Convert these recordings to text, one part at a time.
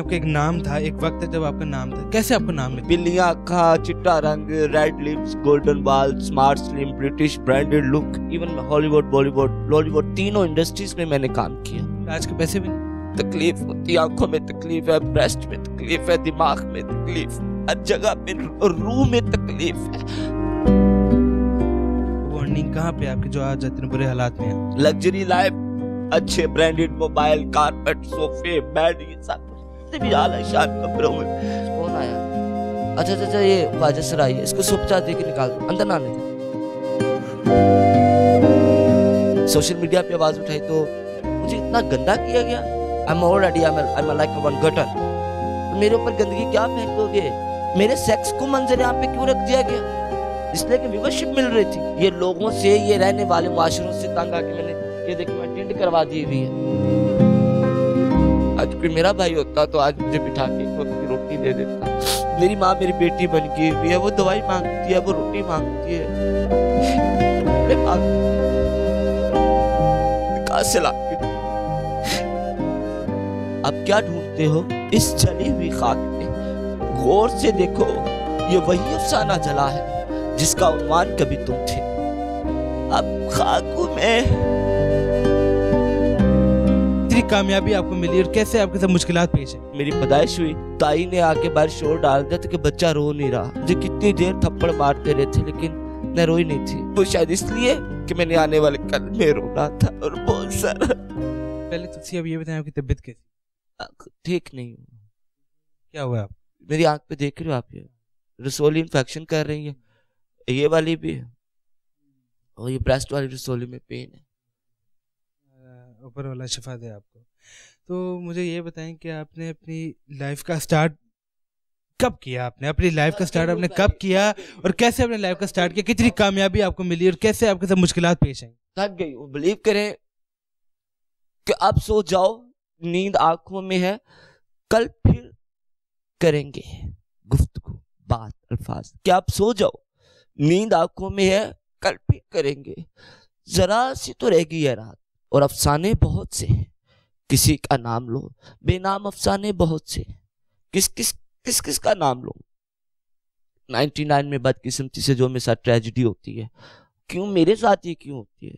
आपका एक नाम था एक वक्त जब आपका नाम था कैसे आपका नाम मिला बिल्लियाँ अखा चिट्टा रंग रेड लिप्स गोल्डन बाल smart slim British branded look even Hollywood Bollywood Lollywood तीनों इंडस्ट्रीज में मैंने काम किया आज के पैसे भी तकलीफ होती आंखों में तकलीफ है ब्रेस्ट में तकलीफ है दिमाग में तकलीफ हर जगह में रूह में तकलीफ है वार्निंग कहाँ पे आपके जो आज इतने बुरे हालात में लग्जरी लाइफ अच्छे ब्रांडेड मोबाइल कारपेट सोफे बेड ये सब कितने भी हाल है शायद कपड़ों में कौन आया अच्छा, अच्छा अच्छा ये वाजह सर आई इसको सुपचा दे के निकाल दो अंदर ना आने सोशल मीडिया पे आवाज उठाई तो मुझे इतना गंदा किया गया I am already I am like one gutter मेरे ऊपर गंदगी क्या फेंकोगे मेरे सेक्स को मंजर यहाँ पे क्यों रख दिया गया इसलिए कि व्यूवरशिप मिल रही थी ये लोगों से ये रहने वाले माशरों से तंग आके मैंने ये देखिए मैं टिंड करवा दी हुई है आज कोई मेरा भाई होता तो आज मुझे बिठा के उनकी रोटी दे देता मेरी माँ मेरी बेटी बन गई हुई है वो दवाई मांगती है वो रोटी मांगती है से अब क्या ढूंढते हो इस जली हुई खाक में गौर से देखो ये वही अफसाना जला है जिसका उन्मान कभी तुम थे अब खाकू में कितनी कामयाबी आपको मिली और कैसे आपके साथ मुश्किल पेश है मेरी पदाइश हुई ताई ने आके बाहर शोर डाल दिया था की बच्चा रो नहीं रहा मुझे कितनी देर थप्पड़ मारते रहे थे लेकिन मैं रोई नहीं थी वो शायद इसलिए कि मैंने आने वाले कल में रोना था और बहुत सारा पहले तुलसी अब ये बताएं आपकी तबीयत कैसी ठीक नहीं क्या हुआ आप मेरी आंख पे देख रहे हो आप ये रसोली इन्फेक्शन कर रही है ये वाली भी है और ये ब्रेस्ट वाली रसोली में पेन है ऊपर वाला शिफा दे आपको तो मुझे ये बताएं कि आपने अपनी लाइफ का स्टार्ट कब किया आपने अपनी लाइफ का स्टार्ट आपने कब किया और कैसे अपने लाइफ का स्टार्ट किया कितनी कामयाबी आपको मिली और कैसे आपके साथ मुश्किल पेश आई थक गई हूँ बिलीव करें कि आप सो जाओ नींद आंखों में है कल फिर करेंगे गुफ्तगु बात अल्फाज क्या आप सो जाओ नींद आंखों में है कल फिर करेंगे जरा सी तो रह गई है रात और अफसाने बहुत से हैं किसी का नाम लो बेनाम अफसाने बहुत से किस किस किस किस का नाम लो 99 में बदकिस्मती से जो मेरे साथ ट्रेजिडी होती है क्यों मेरे साथ ये क्यों होती है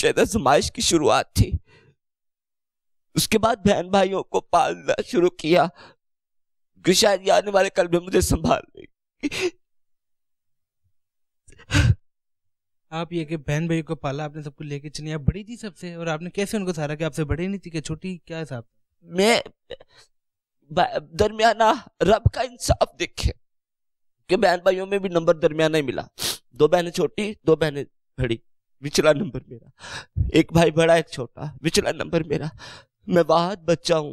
शायद आजमाइश की शुरुआत थी उसके बाद बहन भाइयों को पालना शुरू किया कि शायद आने वाले कल में मुझे संभाल लेगी आप ये कि बहन भाई को पाला आपने सबको लेके चली आप बड़ी थी सबसे और आपने कैसे उनको सहारा कि आपसे बड़ी नहीं थी कि छोटी क्या हिसाब मैं दरमियाना रब का इंसाफ देखे कि बहन भाइयों में भी नंबर दरमियाना ही मिला दो बहनें छोटी दो बहनें बड़ी विचला नंबर मेरा एक भाई बड़ा एक छोटा विचला नंबर मेरा मैं बहुत बच्चा हूँ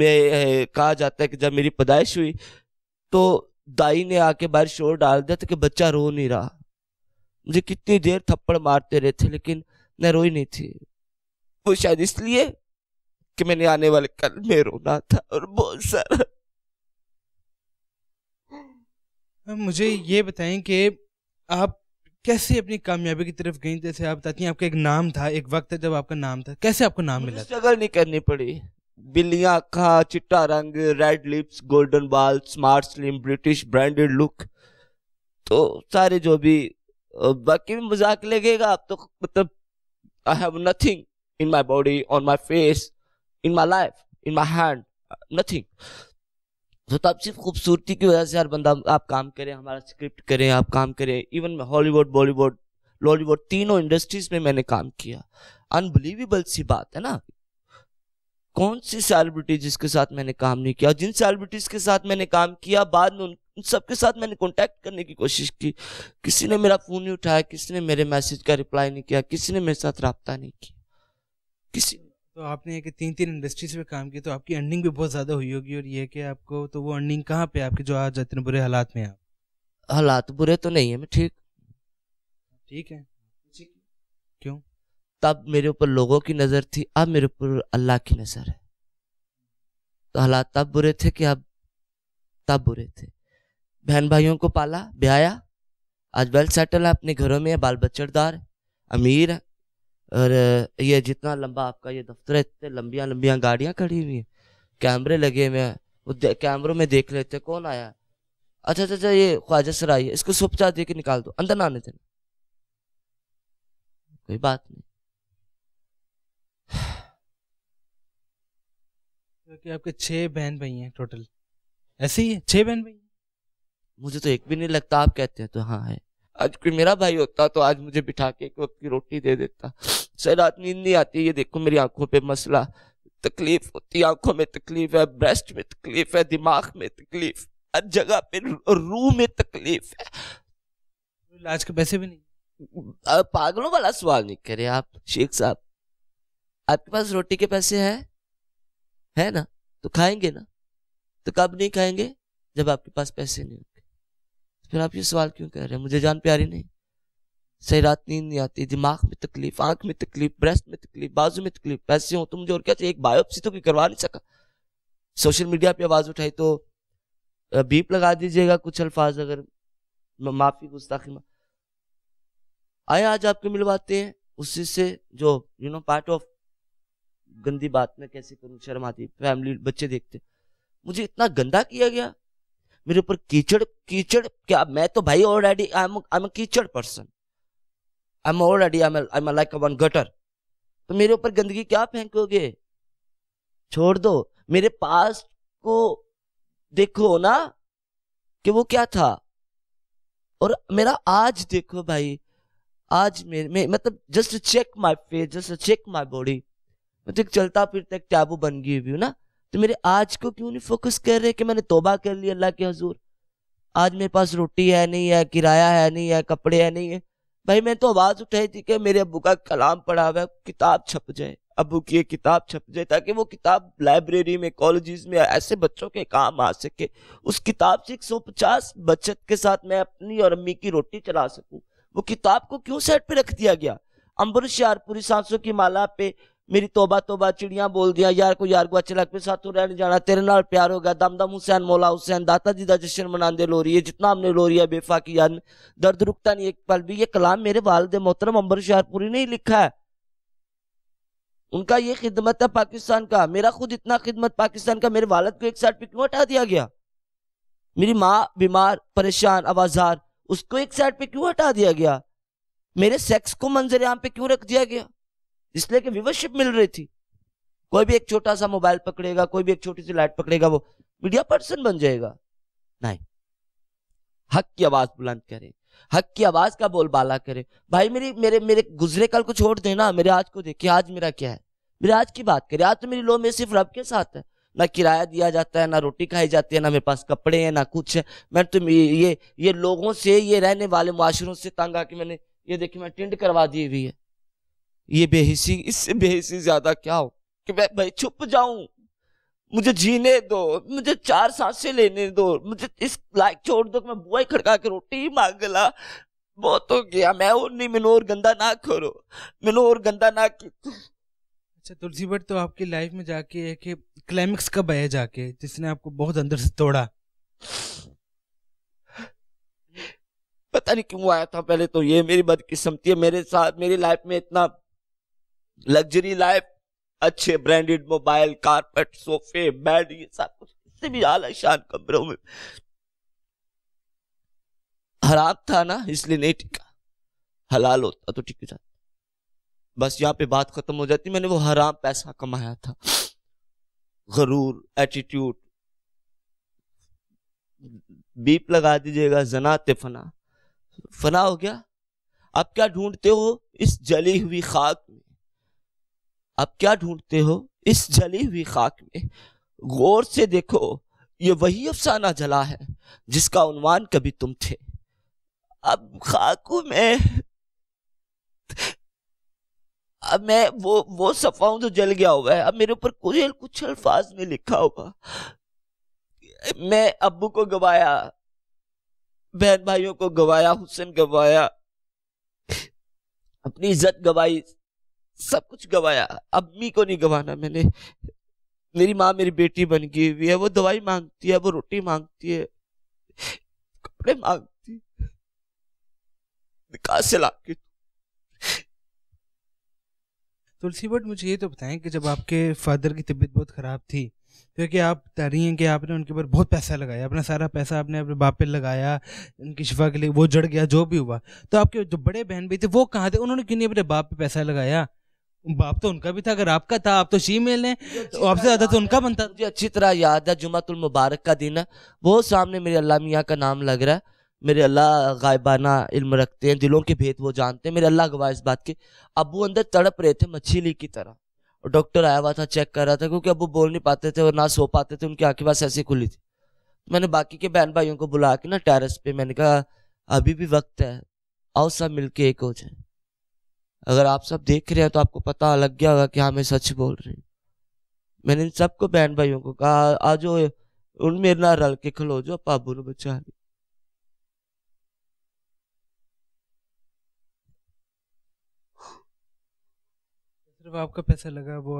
मैं कहा जाता है कि जब मेरी पैदाइश हुई तो दाई ने आके बाहर शोर डाल दिया था कि बच्चा रो नहीं रहा मुझे कितनी देर थप्पड़ मारते रहे थे लेकिन मैं रोई नहीं थी वो शायद इसलिए कि मैंने आने वाले कल में रोना था और बहुत सारा मुझे ये बताएं कि आप कैसे अपनी कामयाबी की तरफ गई जैसे आप बताती हैं आपका एक नाम था एक वक्त जब आपका नाम था कैसे आपको नाम मिला स्ट्रगल नहीं करनी पड़ी बिल्लियां खा चिट्टा रंग रेड लिप्स गोल्डन बाल smart slim British branded look तो सारे जो भी बाकी भी मजाक लगेगा आप तो मतलब I have nothing in my body on my face in my life in my hand nothing तो तब सिर्फ खूबसूरती की वजह से हर बंदा आप काम करें हमारा स्क्रिप्ट करें आप काम करें इवन हॉलीवुड बॉलीवुड लॉलीवुड तीनों इंडस्ट्रीज में मैंने काम किया अनबिलीवेबल सी बात है ना कौन सी सेलिब्रिटी जिसके साथ मैंने काम नहीं किया जिन सेलिब्रिटीज के साथ मैंने काम किया बाद में उन उन सबके साथ मैंने कांटेक्ट करने की कोशिश की किसी ने मेरा फ़ोन नहीं उठाया किसी ने मेरे मैसेज का रिप्लाई नहीं किया किसी ने मेरे साथ रहा नहीं किया किसी तो आपने कि तीन तीन इंडस्ट्रीज में काम किया तो आपकी अर्निंग भी बहुत ज़्यादा हुई होगी और ये कि आपको तो वो अर्निंग कहाँ पे आपके जो आज इतने बुरे हालात में आप हालात बुरे तो नहीं है मैं ठीक ठीक है ठीक क्यों तब मेरे ऊपर लोगों की नज़र थी अब मेरे ऊपर अल्लाह की नज़र है तो हालात तब बुरे थे कि अब तब बुरे थे बहन भाइयों को पाला ब्याया आज वेल सेटल है अपने घरों में बाल बच्चेदार अमीर और ये जितना लंबा आपका ये दफ्तर है इतने लंबिया लंबिया गाड़ियां खड़ी हुई हैं कैमरे लगे हुए हैं वो कैमरों में देख लेते कौन आया अच्छा अच्छा अच्छा ये ख्वाजा सर आई है इसको सुपचा दे के निकाल दो अंदर ना आने देना कोई बात नहीं क्योंकि आपके छह बहन भाई हैं टोटल ऐसे ही है छह बहन भाई मुझे तो एक भी नहीं लगता आप कहते हैं तो हाँ है आज कोई मेरा भाई होता तो आज मुझे बिठा के एक वक्त की रोटी दे देता सर रात नींद नहीं आती ये देखो मेरी आंखों पे मसला तकलीफ होती आंखों में तकलीफ है ब्रेस्ट में तकलीफ है दिमाग में तकलीफ हर जगह पे रूह में तकलीफ है इलाज के पैसे भी नहीं पागलों वाला सवाल नहीं करे आप शेख साहब आपके पास रोटी के पैसे हैं है ना तो खाएंगे ना तो कब नहीं खाएंगे जब आपके पास पैसे नहीं होते तो फिर आप ये सवाल क्यों कह रहे हैं मुझे जान प्यारी नहीं सही रात नींद नहीं आती दिमाग में तकलीफ आंख में तकलीफ ब्रेस्ट में तकलीफ बाजू में तकलीफ पैसे हो तो मुझे और क्या चाहिए एक बायोप्सी तो करवा नहीं सका सोशल मीडिया पे आवाज उठाई तो बीप लगा दीजिएगा कुछ अल्फाज अगर माफी गुस्ताखी आए आज आपको मिलवाते हैं उसी से जो यू नो पार्ट ऑफ गंदी बात में कैसे करूं शर्म आती फैमिली बच्चे देखते मुझे इतना गंदा किया गया मेरे ऊपर कीचड़ कीचड़ क्या मैं तो भाई already I am I am कीचड़ person I am already I am like one gutter तो मेरे ऊपर गंदगी क्या फेंकोगे छोड़ दो मेरे पास को देखो ना कि वो क्या था और मेरा आज देखो भाई आज मेरे में मतलब just check my face just check my body मैं तो एक चलता फिरता एक टैबू बन गई हुई ना तो मेरे आज को क्यों नहीं फोकस कर रहे कि मैंने तोबा कर ली अल्लाह के हजूर आज मेरे पास रोटी है नहीं है किराया है नहीं है कपड़े है नहीं है भाई मैं तो आवाज़ उठाई थी कि मेरे अबू का कलाम पढ़ा हुआ किताब छप जाए अबू की एक किताब छप जाए ताकि वो किताब लाइब्रेरी में कॉलेजेस में ऐसे बच्चों के काम आ सके उस किताब से 150 बचत के साथ मैं अपनी और अम्मी की रोटी चला सकूं वो किताब को क्यों सेट पे रख दिया गया अम्बर शारपुरी सांसों की माला पे मेरी तोबा तोबा चिड़िया बोल दिया यार को यार गुआ अच्छे लग पे साथ रहने जाना तेरे नाल प्यार होगा दमदम हुसैन मौला हुसैन दाता जी का जश्न मनाते है जितना हमने लोरिया बेफाकी यान दर्द रुकता नहीं एक पल भी ये कलाम मेरे वालद मोहतरम अम्बर शाहपुरी ने ही लिखा है उनका ये खिदमत है पाकिस्तान का मेरा खुद इतना खिदमत पाकिस्तान का मेरे वालद को एक साइड पे क्यों हटा दिया गया मेरी माँ बीमार परेशान आवाजार उसको एक साइड पे क्यों हटा दिया गया मेरे सेक्स को मंजर आम पे क्यों रख दिया गया इसलिए कि व्यूवरशिप मिल रही थी कोई भी एक छोटा सा मोबाइल पकड़ेगा कोई भी एक छोटी सी लाइट पकड़ेगा वो मीडिया पर्सन बन जाएगा नहीं हक की आवाज बुलंद करे हक की आवाज का बोलबाला करे भाई मेरी मेरे मेरे गुजरे कल को छोड़ देना मेरे आज को देखिए आज मेरा क्या है मेरे आज की बात करे आज तो मेरी लो में सिर्फ रब के साथ है ना किराया दिया जाता है ना रोटी खाई जाती है ना मेरे पास कपड़े हैं ना कुछ है मैं तो ये ये लोगों से ये रहने वाले मुआशरों से तंग आके मैंने ये देखिए मैं टिंड करवा दी हुई है ये बेहिसी इससे बेहिसी ज्यादा क्या हो कि मैं भाई छुप जाऊं मुझे जीने दो मुझे चार सांसें लेने दो मुझे इस लाइक छोड़ दो कि मैं बुआ खड़का के रोटी ही मांग ला बहुत हो गया मैं और नहीं मिलो और गंदा ना करो मिलो और गंदा ना करो अच्छा तुलसी भट्ट तो आपकी लाइफ में जाके एक क्लाइमेक्स कब आया जाके जिसने आपको बहुत अंदर से तोड़ा पता नहीं क्यों आया था पहले तो ये मेरी बदकिस्मती है मेरे साथ मेरी लाइफ में इतना लग्जरी लाइफ अच्छे ब्रांडेड मोबाइल कारपेट सोफे बेड ये सब कुछ इससे भी आला शान कमरों में हराम था ना इसलिए नहीं टिका हलाल होता तो टिक जाता बस यहाँ पे बात खत्म हो जाती मैंने वो हराम पैसा कमाया था गरूर एटीट्यूड बीप लगा दीजिएगा जना ते फना फना हो गया आप क्या ढूंढते हो इस जली हुई खाक में अब क्या ढूंढते हो इस जली हुई खाक में गौर से देखो ये वही अफसाना जला है जिसका उन्वान कभी तुम थे अब खाकू में अब मैं वो वो सफा हूं जो जल गया हुआ है अब मेरे ऊपर कुछ कुछ अल्फाज में लिखा हुआ मैं अबू को गवाया बहन भाइयों को गवाया हुसैन गवाया अपनी इज्जत गवाई सब कुछ गवाया अम्मी को नहीं गवाना मैंने मेरी माँ मेरी बेटी बन गई हुई है वो दवाई मांगती है वो रोटी मांगती है कपड़े मांगती कहा से ला के तुलसी बट मुझे ये तो बताएं कि जब आपके फादर की तबीयत बहुत ख़राब थी तो क्योंकि आप बता रही हैं कि आपने उनके ऊपर बहुत पैसा लगाया अपना सारा पैसा आपने अपने बाप पे लगाया उनकी शिफा के लिए वो जड़ गया जो भी हुआ तो आपके जो बड़े बहन भी थे वो कहाँ थे उन्होंने क्यों नहीं अपने बाप पे पैसा लगाया बाप तो उनका भी था अगर आपका था आप तो मेल हैं अच्छा तो आपसे ज़्यादा तो उनका बनता मुझे अच्छी तरह याद है जुमातुल मुबारक का दिन है वो सामने मेरे अल्लाह मियाँ का नाम लग रहा है मेरे अल्लाह गायबाना इल्म रखते हैं दिलों के भेद वो जानते हैं मेरे अल्लाह गवाह इस बात के अबू अंदर तड़प रहे थे मछली की तरह और डॉक्टर आया हुआ था चेक कर रहा था क्योंकि अबू बोल नहीं पाते थे और ना सो पाते थे उनकी आँखें बस ऐसी खुली थी मैंने बाकी के बहन भाइयों को बुला के ना टेरेस पे मैंने कहा अभी भी वक्त है आओ सब मिलके एक हो जाए अगर आप सब देख रहे हैं तो आपको पता लग गया होगा कि हाँ मैं सच बोल रही मैंने इन सबको बहन भाइयों को कहा आज उन मेरे ना रल के खलो जो पाबू ने बचा ली सिर्फ आपका पैसा लगा वो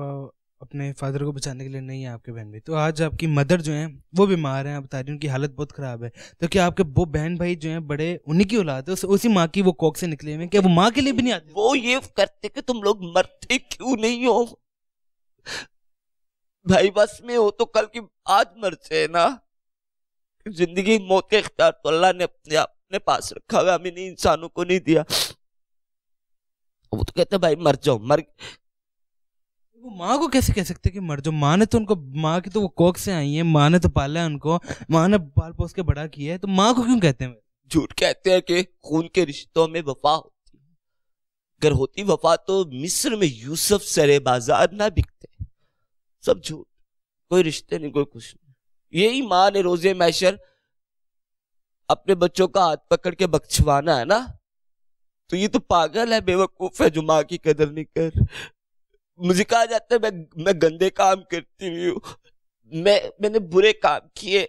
अपने फादर को बचाने के लिए नहीं है आपके बहन भाई तो आज आपकी मदर जो हैं वो बीमार हैं आप बता रही उनकी हालत बहुत ख़राब है तो क्या आपके वो बहन भाई जो हैं बड़े उन्हीं की औलाद है उस, उसी माँ की वो कोक से निकले हुए क्या वो माँ के लिए भी नहीं आते वो ये करते कि तुम लोग मरते क्यों नहीं हो भाई बस में हो तो कल की आज मर है ना जिंदगी मौत के अख्तियार तो अल्लाह ने अपने अपने पास रखा हुआ हमें इंसानों को नहीं दिया वो तो कहते भाई मर जाओ मर वो माँ को कैसे कह सकते कि मर जो माँ ने तो उनको माँ की तो वो कोक से आई है माँ ने तो पाला है उनको माँ ने पाल पोस के बड़ा किया है तो माँ को क्यों कहते हैं झूठ कहते हैं कि खून के रिश्तों में वफा होती अगर होती वफा तो मिस्र में यूसुफ सरे बाजार ना बिकते सब झूठ कोई रिश्ते नहीं कोई कुछ नहीं यही माँ ने रोजे मैशर अपने बच्चों का हाथ पकड़ के बख्शवाना है ना तो ये तो पागल है बेवकूफ है जो माँ की कदर नहीं कर मुझे कहा जाता है मैं मैं गंदे काम करती हुई हूँ मैं मैंने बुरे काम किए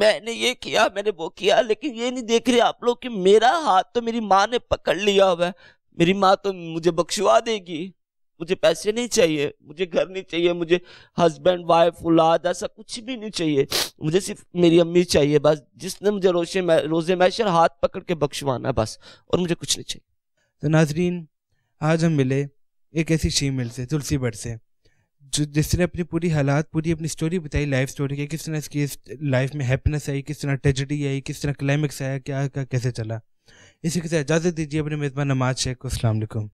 मैंने ये किया मैंने वो किया लेकिन ये नहीं देख रहे आप लोग कि मेरा हाथ तो मेरी माँ ने पकड़ लिया हुआ है मेरी माँ तो मुझे बख्शवा देगी मुझे पैसे नहीं चाहिए मुझे घर नहीं चाहिए मुझे हस्बैंड वाइफ औलाद ऐसा कुछ भी नहीं चाहिए मुझे सिर्फ मेरी अम्मी चाहिए बस जिसने मुझे रोशे रोज़े मैशर हाथ पकड़ के बख्शवाना बस और मुझे कुछ नहीं चाहिए तो नाजरीन आज हम मिले एक ऐसी शी मिल से तुलसी भट्ट से जो जिसने अपनी पूरी हालात पूरी अपनी स्टोरी बताई लाइफ स्टोरी की किस तरह इसकी लाइफ में हैप्पीनेस आई किस तरह ट्रेजिडी आई किस तरह क्लाइमेक्स आया क्या क्या कैसे चला इसी के साथ इजाज़त दीजिए अपने मेज़बान नमाज शेख को अलैक्म